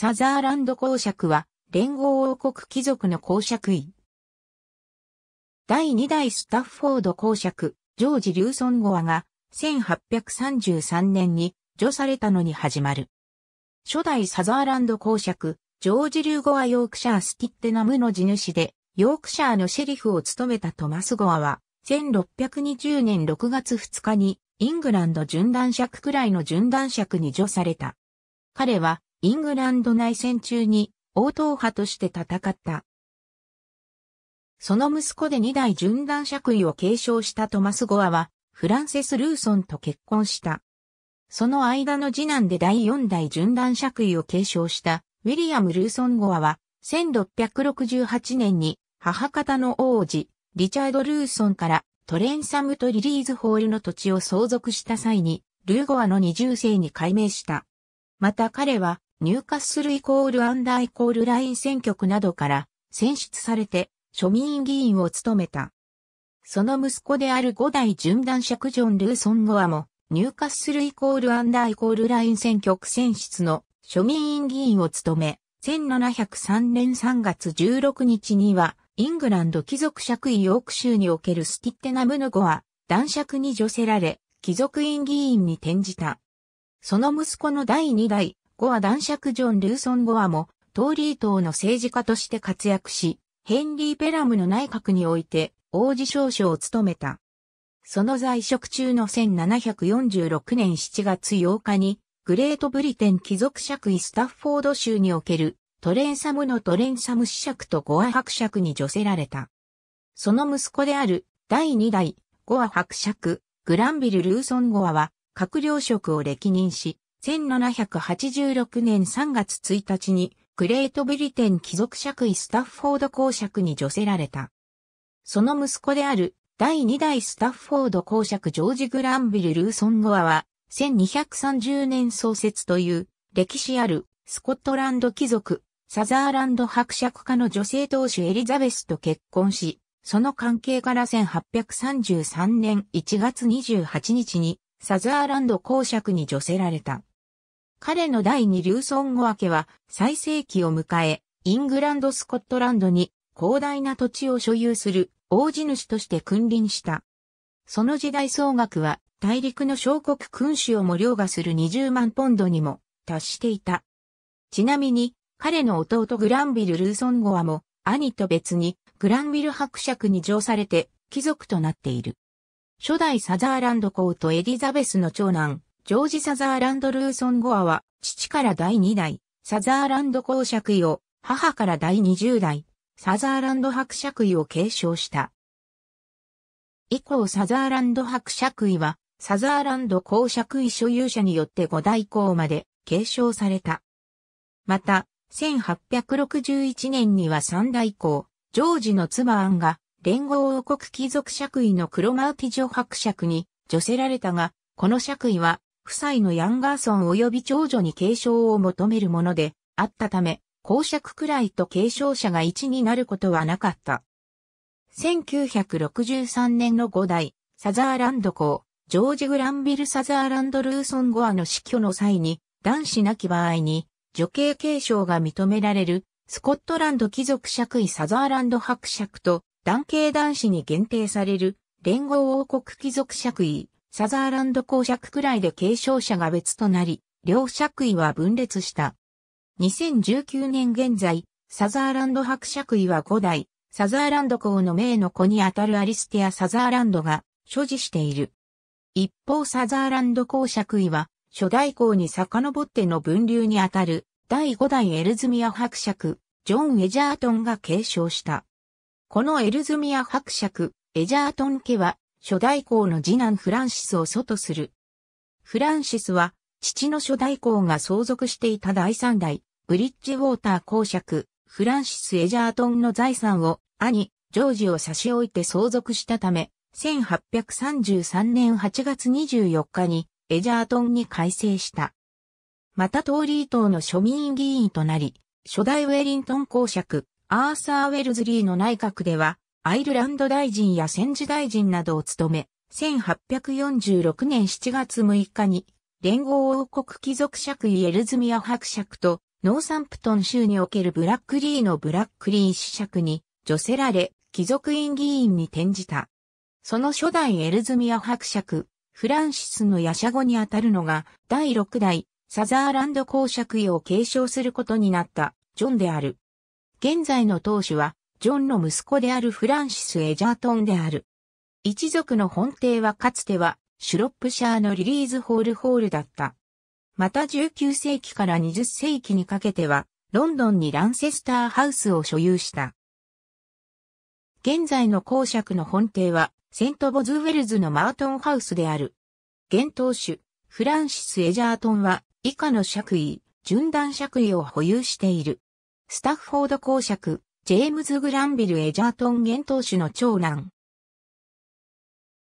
サザーランド公爵は、連合王国貴族の公爵位。第2代スタッフォード公爵、ジョージ・リューソンゴアが、1833年に、除されたのに始まる。初代サザーランド公爵、ジョージ・リューゴア・ヨークシャー・スティッテナムの地主で、ヨークシャーのシェリフを務めたトマス・ゴアは、1620年6月2日に、イングランド巡男爵くらいの巡男爵に除された。彼は、イングランド内戦中に王答派として戦った。その息子で二代順断爵位を継承したトマス・ゴアは、フランセス・ルーソンと結婚した。その間の次男で第四代順断爵位を継承した、ウィリアム・ルーソン・ゴアは、1668年に母方の王子、リチャード・ルーソンからトレンサムとリリーズホールの土地を相続した際に、ルーゴアの二重姓に改名した。また彼は、ニューカッスルイコールアンダーイコールライン選挙区などから選出されて庶民議員を務めた。その息子である五代順男尺ジョン・ルーソン・ゴアも、ニューカッスルイコールアンダーイコールライン選挙区選出の庶民院議員を務め、1703年3月16日には、イングランド貴族爵位ヨーク州におけるスティッテナムヌゴア、男爵に除せられ、貴族院議員に転じた。その息子の第2代、ゴア男爵ジョン・ルーソン・ゴアも、トーリー党の政治家として活躍し、ヘンリー・ペラムの内閣において王子少将を務めた。その在職中の1746年7月8日に、グレートブリテン貴族爵位スタッフォード州におけるトレンサムのトレンサム子爵とゴア伯爵に除せられた。その息子である第2代ゴア伯爵、グランビル・ルーソン・ゴアは閣僚職を歴任し、1786年3月1日にグレートブリテン貴族爵位スタッフォード公爵に除せられた。その息子である第2代スタッフォード公爵ジョージ・グランビル・ルーソン・ゴアは1230年創設という歴史あるスコットランド貴族サザーランド伯爵家の女性当主エリザベスと結婚し、その関係から1833年1月28日にサザーランド公爵に除せられた。彼の第二ーソンゴ明けは最盛期を迎え、イングランドスコットランドに広大な土地を所有する大地主として君臨した。その時代総額は大陸の小国君主をも凌駕する20万ポンドにも達していた。ちなみに彼の弟グランビル・ルーソンゴアも兄と別にグランビル伯爵に乗されて貴族となっている。初代サザーランド公とエリザベスの長男、ジョージ・サザーランド・ルーソン・ゴアは、父から第2代、サザーランド公爵位を、母から第20代、サザーランド伯爵位を継承した。以降サザーランド伯爵位は、サザーランド公爵位所有者によって五代公まで継承された。また、1861年には三代公、ジョージの妻アンが、連合王国貴族爵位のクロマウティジョ伯爵に、除せられたが、この爵位は夫妻のヤンガーソン及び長女に継承を求めるものであったため、公爵くらいと継承者が一になることはなかった。1963年の5代、サザーランド公、ジョージ・グランビル・サザーランド・ルーソン・ゴアの死去の際に、男子なき場合に、女系継承が認められる、スコットランド貴族爵位サザーランド伯爵と、男系男子に限定される、連合王国貴族爵位、サザーランド公爵くらいで継承者が別となり、両爵位は分裂した。2019年現在、サザーランド伯爵位は5代、サザーランド公の名の子にあたるアリスティア・サザーランドが所持している。一方サザーランド公爵位は、初代公に遡っての分流にあたる、第5代エルズミア伯爵、ジョン・エジャートンが継承した。このエルズミア伯爵、エジャートン家は、初代公の次男フランシスを祖とする。フランシスは、父の初代公が相続していた第三代、ブリッジウォーター公爵、フランシス・エジャートンの財産を、兄、ジョージを差し置いて相続したため、1833年8月24日に、エジャートンに改正した。またトーリー党の庶民議員となり、初代ウェリントン公爵、アーサー・ウェルズリーの内閣では、アイルランド大臣や戦時大臣などを務め、1846年7月6日に、連合王国貴族爵位エルズミア伯爵と、ノーサンプトン州におけるブラックリーのブラックリー子爵に、除せられ、貴族院議員に転じた。その初代エルズミア伯爵、フランシスのヤシャ語にあたるのが、第6代、サザーランド公爵位を継承することになった、ジョンである。現在の当主は、ジョンの息子であるフランシス・エジャートンである。一族の本邸はかつてはシュロップシャーのリリーズホールホールだった。また19世紀から20世紀にかけてはロンドンにランセスターハウスを所有した。現在の公爵の本邸はセント・ボズウェルズのマートンハウスである。現当主、フランシス・エジャートンは以下の爵位、順段爵位を保有している。スタッフォード公爵、ジェームズ・グランビル・エジャートン現当主の長男。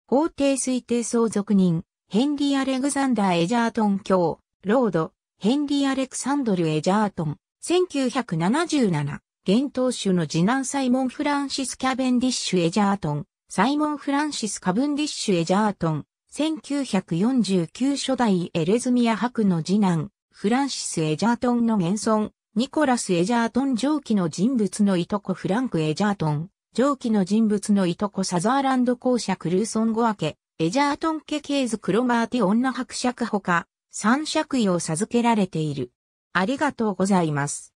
法定推定相続人、ヘンリー・アレグザンダー・エジャートン卿、ロード、ヘンリー・アレクサンドル・エジャートン、1977、現当主の次男サイモン・フランシス・キャベンディッシュ・エジャートン、サイモン・フランシス・カブンディッシュ・エジャートン、1949初代エレズミア博の次男、フランシス・エジャートンの現存、ニコラス・エジャートン上記の人物のいとこフランク・エジャートン、上記の人物のいとこサザーランド公爵ルーソン・ゴアケ、エジャートン家系図クロマーティ女伯爵ほか、三爵位を授けられている。ありがとうございます。